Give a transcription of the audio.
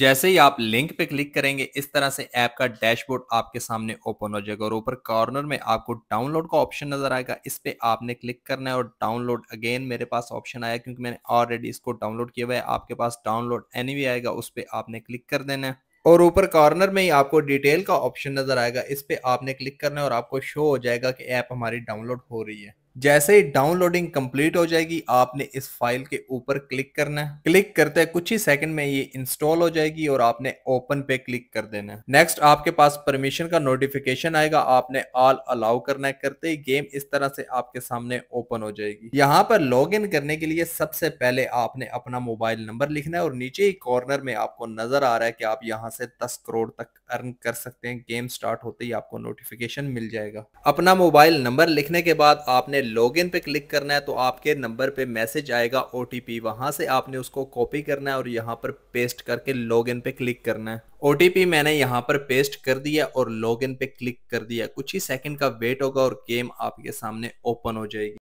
जैसे ही आप लिंक पे क्लिक करेंगे इस तरह से ऐप का डैशबोर्ड आपके सामने ओपन हो जाएगा और ऊपर कॉर्नर में आपको डाउनलोड का ऑप्शन नजर आएगा इस पर आपने क्लिक करना है और डाउनलोड अगेन मेरे पास ऑप्शन आया क्योंकि मैंने ऑलरेडी इसको डाउनलोड किया हुआ है आपके पास डाउनलोड एनी आएगा उस पर आपने क्लिक कर देना है और ऊपर कॉर्नर में ही आपको डिटेल का ऑप्शन नजर आएगा इस पर आपने क्लिक करना है और आपको शो हो जाएगा कि ऐप हमारी डाउनलोड हो रही है जैसे ही डाउनलोडिंग कंप्लीट हो जाएगी आपने इस फाइल के ऊपर क्लिक करना है क्लिक करते कुछ ही सेकंड में ये इंस्टॉल हो जाएगी और आपने ओपन पे क्लिक कर देना है नेक्स्ट आपके पास परमिशन का नोटिफिकेशन आएगा आपने ऑल अलाउ करना है करते ही गेम इस तरह से आपके सामने ओपन हो जाएगी यहाँ पर लॉग इन करने के लिए सबसे पहले आपने अपना मोबाइल नंबर लिखना है और नीचे ही कॉर्नर में आपको नजर आ रहा है कि आप यहाँ से दस करोड़ तक अर्न कर सकते हैं गेम स्टार्ट होते ही आपको नोटिफिकेशन मिल जाएगा अपना मोबाइल नंबर लिखने के बाद आपने लॉगिन पे क्लिक करना है तो आपके नंबर पे मैसेज आएगा ओ टी वहां से आपने उसको कॉपी करना है और यहाँ पर पेस्ट करके लॉगिन पे क्लिक करना है ओ मैंने यहाँ पर पेस्ट कर दिया और लॉगिन पे क्लिक कर दिया कुछ ही सेकंड का वेट होगा और गेम आपके सामने ओपन हो जाएगी